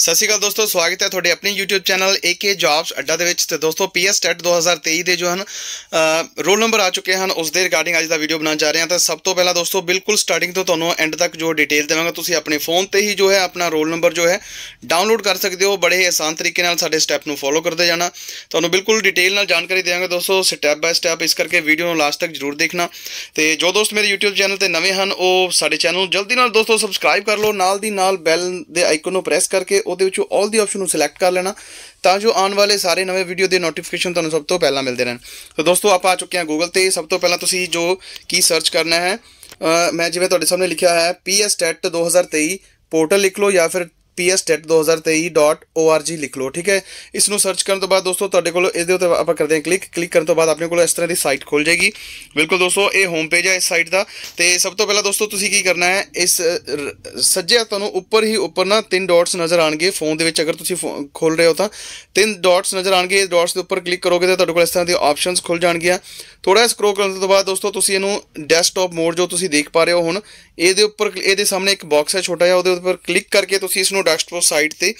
ਸਤਿ ਸ਼੍ਰੀ ਅਕਾਲ ਦੋਸਤੋ ਸਵਾਗਤ ਹੈ ਤੁਹਾਡੇ ਆਪਣੇ YouTube ਚੈਨਲ AK Jobs ਅੱਡਾ ਦੇ ਵਿੱਚ ਤੇ ਦੋਸਤੋ PS TET 2023 ਦੇ ਜੋ ਹਨ ਰੋਲ ਨੰਬਰ ਆ ਚੁੱਕੇ ਹਨ ਉਸ ਦੇ ਰਿਗਾਰਡਿੰਗ ਅੱਜ ਦਾ ਵੀਡੀਓ ਬਣਾਉਣ ਜਾ ਰਹੇ ਹਾਂ ਤਾਂ ਸਭ ਤੋਂ ਪਹਿਲਾਂ ਦੋਸਤੋ ਬਿਲਕੁਲ ਸਟਾਰਟਿੰਗ ਤੋਂ ਤੁਹਾਨੂੰ ਐਂਡ ਤੱਕ ਜੋ ਡਿਟੇਲ ਦੇਵਾਂਗਾ ਤੁਸੀਂ ਆਪਣੇ ਫੋਨ ਤੇ ਹੀ ਜੋ ਹੈ ਆਪਣਾ ਰੋਲ ਨੰਬਰ ਜੋ ਹੈ ਡਾਊਨਲੋਡ ਕਰ ਸਕਦੇ ਹੋ ਬੜੇ ਆਸਾਨ ਤਰੀਕੇ ਨਾਲ ਸਾਡੇ ਸਟੈਪ ਨੂੰ ਫੋਲੋ ਕਰਦੇ ਜਾਣਾ ਤੁਹਾਨੂੰ ਬਿਲਕੁਲ ਡਿਟੇਲ ਨਾਲ ਜਾਣਕਾਰੀ ਦੇਵਾਂਗਾ ਦੋਸਤੋ ਸਟੈਪ ਬਾਈ ਸਟੈਪ ਇਸ ਕਰਕੇ ਵੀਡੀਓ ਨੂੰ ਲਾਸਟ ਤੱਕ ਜ਼ਰੂਰ ਦੇਖਣਾ ਤੇ ਜੋ ਦੋਸਤ ਮੇਰੇ YouTube ਚੈਨਲ ਤੇ ਨਵੇਂ ਹਨ ਉਹ ਸਾਡੇ ਚੈਨਲ ਨੂੰ ਜਲਦੀ ਨਾਲ ਦੋਸਤੋ ਸਬਸਕ੍ਰਾਈਬ ਕਰ ਲਓ ਨਾਲ ਦੀ ਨਾਲ ਬੈਲ ਦੇ ਆਈਕਨ ਨੂੰ ਪ੍ਰੈਸ ਕਰਕੇ ਉਹਦੇ ਵਿੱਚੋਂ 올 ਦੀ ਆਪਸ਼ਨ ਨੂੰ ਸਿਲੈਕਟ ਕਰ ਲੈਣਾ ਤਾਂ ਜੋ ਆਉਣ ਵਾਲੇ ਸਾਰੇ ਨਵੇਂ ਵੀਡੀਓ ਦੇ ਨੋਟੀਫਿਕੇਸ਼ਨ ਤੁਹਾਨੂੰ ਸਭ ਤੋਂ ਪਹਿਲਾਂ ਮਿਲਦੇ ਰਹਿਣ ਸੋ ਦੋਸਤੋ ਆਪਾਂ ਆ ਚੁੱਕੇ ਹਾਂ ਗੂਗਲ ਤੇ ਸਭ ਤੋਂ ਪਹਿਲਾਂ ਤੁਸੀਂ ਜੋ ਕੀ ਸਰਚ ਕਰਨਾ ਹੈ ਮੈਂ ਜਿਵੇਂ ਤੁਹਾਡੇ ਸਾਹਮਣੇ ਲਿਖਿਆ ਹੈ ਪੀਐਸ ਟੈਟ 2023 ਪੋਰਟਲ ਲਿਖ ਲਓ ਜਾਂ ਫਿਰ psstat2023.org ਲਿਖ ਲਓ ਠੀਕ ਹੈ ਇਸ ਨੂੰ ਸਰਚ ਕਰਨ ਤੋਂ ਬਾਅਦ ਦੋਸਤੋ ਤੁਹਾਡੇ ਕੋਲ ਇਸ ਦੇ ਉੱਤੇ ਆਪਾਂ ਕਰਦੇ ਹਾਂ ਕਲਿੱਕ ਕਲਿੱਕ ਕਰਨ ਤੋਂ ਬਾਅਦ ਆਪਣੇ ਕੋਲ ਇਸ ਤਰ੍ਹਾਂ ਦੀ ਸਾਈਟ ਖੁੱਲ ਜਾਏਗੀ ਬਿਲਕੁਲ ਦੋਸਤੋ ਇਹ ਹੋਮ ਪੇਜ ਹੈ ਇਸ ਸਾਈਟ ਦਾ ਤੇ ਸਭ ਤੋਂ ਪਹਿਲਾਂ ਦੋਸਤੋ ਤੁਸੀਂ ਕੀ ਕਰਨਾ ਹੈ ਇਸ ਸੱਜੇ ਤੁਹਾਨੂੰ ਉੱਪਰ ਹੀ ਉੱਪਰ ਨਾ ਤਿੰਨ ਡਾਟਸ ਨਜ਼ਰ ਆਣਗੇ ਫੋਨ ਦੇ ਵਿੱਚ ਅਗਰ ਤੁਸੀਂ ਖੋਲ ਰਹੇ ਹੋ ਤਾਂ ਤਿੰਨ ਡਾਟਸ ਨਜ਼ਰ ਆਣਗੇ ਇਸ ਡਾਟਸ ਦੇ ਉੱਪਰ ਕਲਿੱਕ ਕਰੋਗੇ ਤਾਂ ਤੁਹਾਡੇ ਕੋਲ ਇਸ ਤਰ੍ਹਾਂ ਦੀ ਆਪਸ਼ਨਸ ਖੁੱਲ ਜਾਣਗੀਆਂ ਥੋੜਾ ਸਕਰੋਲ ਕਰਨ ਤੋਂ ਬਾਅਦ ਦੋਸਤੋ ਤੁਸੀਂ ਇਹਨੂੰ ਡੈਸਕਟਾਪ ਮੋਡ ਜੋ ਤੁਸੀਂ ਦੇਖ ਪਾ ਰਹੇ ਹੋ ਹੁਣ ਇਹਦੇ ਉੱਪਰ ਇਹਦੇ ਸਾਹਮਣੇ ਇੱਕ ਬਾਕਸ ਹੈ ਛੋਟਾ ਜਿਹਾ ਉਹਦੇ ਉੱਪਰ ਕਲਿੱਕ ਕਰਕੇ ਤੁਸੀਂ ਇਸ ਨੂੰ ਡੈਸਕਟਾਪ ਸਾਈਟ ਤੇ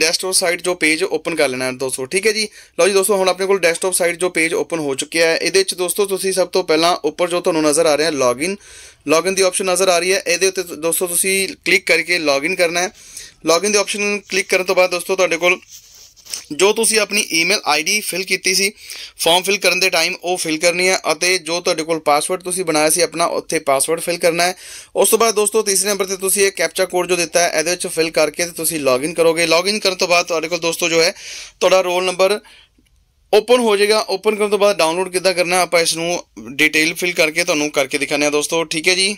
ਡੈਸਕਟਾਪ ਸਾਈਟ ਜੋ ਪੇਜ ਓਪਨ ਕਰ ਲੈਣਾ ਹੈ ਦੋਸਤੋ ਠੀਕ ਹੈ ਜੀ ਲਓ ਜੀ ਦੋਸਤੋ ਹੁਣ ਆਪਣੇ ਕੋਲ ਡੈਸਕਟਾਪ ਸਾਈਟ ਜੋ ਪੇਜ ਓਪਨ ਹੋ ਚੁੱਕਿਆ ਹੈ ਇਹਦੇ ਵਿੱਚ ਦੋਸਤੋ ਤੁਸੀਂ ਸਭ ਤੋਂ ਪਹਿਲਾਂ ਉੱਪਰ ਜੋ ਤੁਹਾਨੂੰ ਨਜ਼ਰ ਆ ਰਿਹਾ ਹੈ ਲੌਗਇਨ ਲੌਗਇਨ ਦੀ ਆਪਸ਼ਨ ਨਜ਼ਰ ਆ ਰਹੀ ਹੈ ਇਹਦੇ ਉੱਤੇ ਦੋਸਤੋ ਤੁਸੀਂ ਕਲਿੱਕ ਕਰਕੇ ਲੌਗਇਨ ਕਰਨਾ ਹੈ ਲੌਗਇਨ ਦੀ ਆਪਸ਼ਨ ਕਲਿੱਕ ਕਰਨ ਤੋਂ ਬਾਅਦ ਦੋਸਤੋ ਤੁਹਾਡੇ ਕੋਲ ਜੋ ਤੁਸੀਂ ਆਪਣੀ ਈਮੇਲ ਆਈਡੀ ਫਿਲ ਕੀਤੀ ਸੀ ਫਾਰਮ ਫਿਲ ਕਰਨ ਦੇ ਟਾਈਮ ਉਹ ਫਿਲ ਕਰਨੀ ਹੈ ਅਤੇ ਜੋ ਤੁਹਾਡੇ ਕੋਲ ਪਾਸਵਰਡ ਤੁਸੀਂ ਬਣਾਇਆ ਸੀ ਆਪਣਾ ਉੱਥੇ ਪਾਸਵਰਡ ਫਿਲ ਕਰਨਾ ਹੈ ਉਸ ਤੋਂ ਬਾਅਦ ਦੋਸਤੋ ਤੀਸਰੇ ਨੰਬਰ ਤੇ ਤੁਸੀਂ ਇਹ ਕੈਪਚਾ ਕੋਡ ਜੋ ਦਿੱਤਾ ਹੈ ਇਹਦੇ ਵਿੱਚ ਫਿਲ ਕਰਕੇ ਤੁਸੀਂ ਲੌਗਇਨ ਕਰੋਗੇ ਲੌਗਇਨ ਕਰਨ ਤੋਂ ਬਾਅਦ ਤੁਹਾਡੇ ਕੋਲ ਦੋਸਤੋ ਜੋ ਹੈ ਤੁਹਾਡਾ ਰੋਲ ਨੰਬਰ ਓਪਨ ਹੋ ਜਾਏਗਾ ਓਪਨ ਕਰਨ ਤੋਂ ਬਾਅਦ ਡਾਊਨਲੋਡ ਕਿੱਦਾਂ ਕਰਨਾ ਆਪਾਂ ਇਸ ਨੂੰ ਡਿਟੇਲ ਫਿਲ ਕਰਕੇ ਤੁਹਾਨੂੰ ਕਰਕੇ ਦਿਖਾਣੇ ਆ ਦੋਸਤੋ ਠੀਕ ਹੈ ਜੀ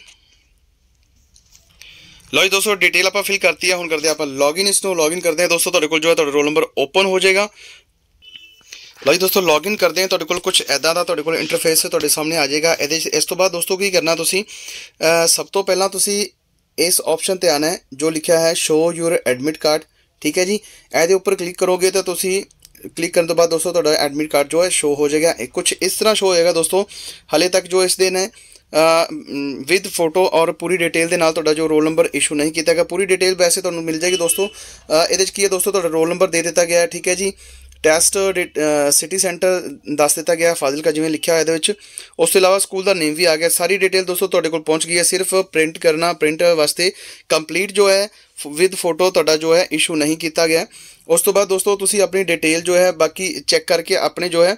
लो जी दोस्तों डिटेल आप फिल करती है हूँ करते हैं आप लॉग इन इसको लॉग इन करते हैं दोस्तों को जो है रोल नंबर ओपन हो जाएगा लो जी दोस्तों लॉग इन करते हैं तो कुछ इदा का तो इंटरफेस थोड़े सामने आ जाएगा ए इस तो बाद दोस्तों की करना तुम सब तो पहला इस ऑप्शन पर आना है जो लिखा है शो यूर एडमिट कार्ड ठीक है जी एपर क्लिक करोगे तो क्लिक करने तो बाद दोस्तों एडमिट कार्ड जो है शो हो जाएगा कुछ इस तरह शो हो जाएगा दोस्तों हाले तक जो इस दिन है ਵਿਦ ਫੋਟੋ ਔਰ ਪੂਰੀ ਡਿਟੇਲ ਦੇ ਨਾਲ ਤੁਹਾਡਾ ਜੋ ਰੋਲ ਨੰਬਰ ਇਸ਼ੂ ਨਹੀਂ ਕੀਤਾ ਗਿਆ ਪੂਰੀ ਡਿਟੇਲ ਵੈਸੇ ਤੁਹਾਨੂੰ ਮਿਲ ਜਾਏਗੀ ਦੋਸਤੋ ਇਹਦੇ ਵਿੱਚ ਕੀ ਹੈ ਦੋਸਤੋ ਤੁਹਾਡਾ ਰੋਲ ਨੰਬਰ ਦੇ ਦਿੱਤਾ ਗਿਆ ਹੈ ਠੀਕ ਹੈ ਜੀ ਟੈਸਟ ਸਿਟੀ ਸੈਂਟਰ ਦੱਸ ਦਿੱਤਾ ਗਿਆ ਫਾਜ਼ਿਲਕਾ ਜਿਵੇਂ ਲਿਖਿਆ ਹੋਇਆ ਇਹਦੇ ਵਿੱਚ ਉਸ ਤੋਂ ਇਲਾਵਾ ਸਕੂਲ ਦਾ ਨੇਮ ਵੀ ਆ ਗਿਆ ਸਾਰੀ ਡਿਟੇਲ ਦੋਸਤੋ ਤੁਹਾਡੇ ਕੋਲ ਪਹੁੰਚ ਗਈ ਹੈ ਸਿਰਫ ਪ੍ਰਿੰਟ ਕਰਨਾ ਪ੍ਰਿੰਟ ਵਾਸਤੇ ਕੰਪਲੀਟ ਜੋ ਹੈ ਵਿਦ ਫੋਟੋ ਤੁਹਾਡਾ ਜੋ ਹੈ ਇਸ਼ੂ ਨਹੀਂ ਕੀਤਾ ਗਿਆ ਉਸ ਤੋਂ ਬਾਅਦ ਦੋਸਤੋ ਤੁਸੀਂ ਆਪਣੀ ਡਿਟੇਲ ਜੋ ਹੈ ਬਾਕੀ ਚੈੱਕ ਕਰਕੇ ਆਪਣੇ ਜੋ ਹੈ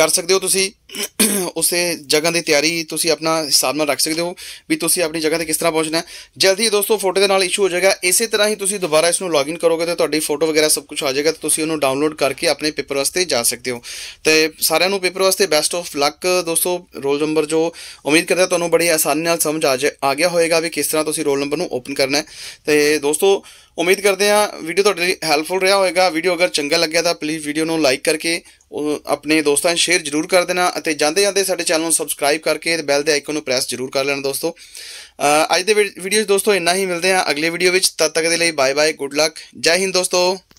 ਕਰ ਸਕਦੇ ਹੋ ਤੁਸੀਂ ਉਸੇ ਜਗ੍ਹਾ ਦੀ ਤਿਆਰੀ ਤੁਸੀਂ ਆਪਣਾ ਹਿਸਾਬ ਨਾਲ ਰੱਖ ਸਕਦੇ ਹੋ ਵੀ ਤੁਸੀਂ ਆਪਣੀ ਜਗ੍ਹਾ ਤੇ ਕਿਸ ਤਰ੍ਹਾਂ ਪਹੁੰਚਣਾ ਹੈ ਜਲਦੀ ਦੋਸਤੋ ਫੋਟੋ ਦੇ ਨਾਲ ਇਸ਼ੂ ਹੋ ਜਾਏਗਾ ਇਸੇ ਤਰ੍ਹਾਂ ਹੀ ਤੁਸੀਂ ਦੁਬਾਰਾ ਇਸ ਨੂੰ ਲੌਗਇਨ ਕਰੋਗੇ ਤੇ ਤੁਹਾਡੀ ਫੋਟੋ ਵਗੈਰਾ ਸਭ ਕੁਝ ਆ ਜਾਏਗਾ ਤੇ ਤੁਸੀਂ ਉਹਨੂੰ ਡਾਊਨਲੋਡ ਕਰਕੇ ਆਪਣੇ ਪੇਪਰ ਵਾਸਤੇ ਜਾ ਸਕਦੇ ਹੋ ਤੇ ਸਾਰਿਆਂ ਨੂੰ ਪੇਪਰ ਵਾਸਤੇ ਬੈਸਟ ਆਫ ਲੱਕ ਦੋਸਤੋ ਰੋਲ ਨੰਬਰ ਜੋ ਉਮੀਦ ਕਰਦਾ ਤੁਹਾਨੂੰ ਬੜੀ ਆਸਾਨੀ ਨਾਲ ਸਮਝ ਆ ਗਿਆ ਹੋਏਗਾ ਵੀ ਕਿਸ ਤਰ੍ਹਾਂ ਤੁਸੀਂ ਰੋਲ ਨੰਬਰ ਨੂੰ ਓਪਨ ਕਰਨਾ ਹੈ ਤੇ ਦੋਸਤੋ ਉਮੀਦ ਕਰਦੇ ਹਾਂ ਵੀਡੀਓ ਤੁਹਾਡੇ ਲਈ ਹੈਲਪਫੁਲ ਰਿਹਾ ਹੋਵੇਗਾ ਵੀਡੀਓ ਅਗਰ ਚੰਗਾ ਲੱਗਿਆ ਤਾਂ ਪਲੀਜ਼ ਵੀਡੀਓ ਨੂੰ ਲਾਈਕ ਕਰਕੇ ਆਪਣੇ ਦੋਸਤਾਂ ਨੂੰ ਸ਼ੇਅਰ ਜ਼ਰੂਰ ਕਰ ਦੇਣਾ ਅਤੇ ਜਾਂਦੇ ਜਾਂਦੇ ਸਾਡੇ ਚੈਨਲ ਨੂੰ ਸਬਸਕ੍ਰਾਈਬ ਕਰਕੇ ਤੇ ਬੈਲ ਦੇ ਆਈਕਨ ਨੂੰ ਪ੍ਰੈਸ ਜ਼ਰੂਰ ਕਰ ਲੈਣਾ ਦੋਸਤੋ ਅੱਜ ਦੇ ਵੀਡੀਓ ਦੋਸਤੋ ਇੰਨਾ ਹੀ ਮਿਲਦੇ ਹਾਂ ਅਗਲੇ ਵੀਡੀਓ ਵਿੱਚ ਤਦ ਤੱਕ ਦੇ ਲਈ ਬਾਏ ਬਾਏ ਗੁੱਡ ਲੱਕ ਜੈ ਹਿੰਦ ਦੋਸਤੋ